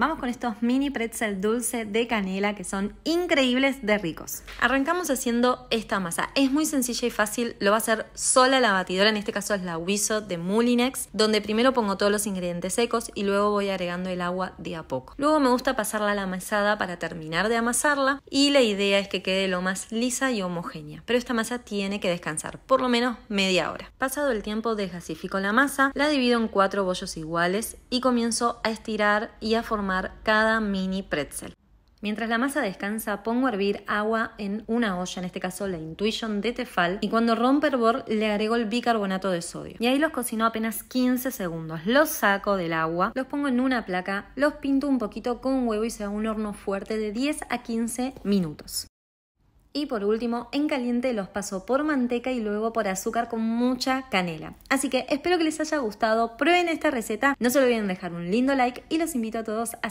Vamos con estos mini pretzel dulce de canela que son increíbles de ricos. Arrancamos haciendo esta masa. Es muy sencilla y fácil, lo va a hacer sola la batidora, en este caso es la Wiso de moulinex donde primero pongo todos los ingredientes secos y luego voy agregando el agua de a poco. Luego me gusta pasarla a la mesada para terminar de amasarla y la idea es que quede lo más lisa y homogénea. Pero esta masa tiene que descansar, por lo menos media hora. Pasado el tiempo desgasifico la masa, la divido en cuatro bollos iguales y comienzo a estirar y a formar cada mini pretzel. Mientras la masa descansa, pongo a hervir agua en una olla, en este caso la Intuition de Tefal, y cuando rompe hervor le agrego el bicarbonato de sodio. Y ahí los cocino apenas 15 segundos. Los saco del agua, los pongo en una placa, los pinto un poquito con huevo y se da un horno fuerte de 10 a 15 minutos. Y por último, en caliente los paso por manteca y luego por azúcar con mucha canela. Así que espero que les haya gustado, prueben esta receta, no se olviden dejar un lindo like y los invito a todos a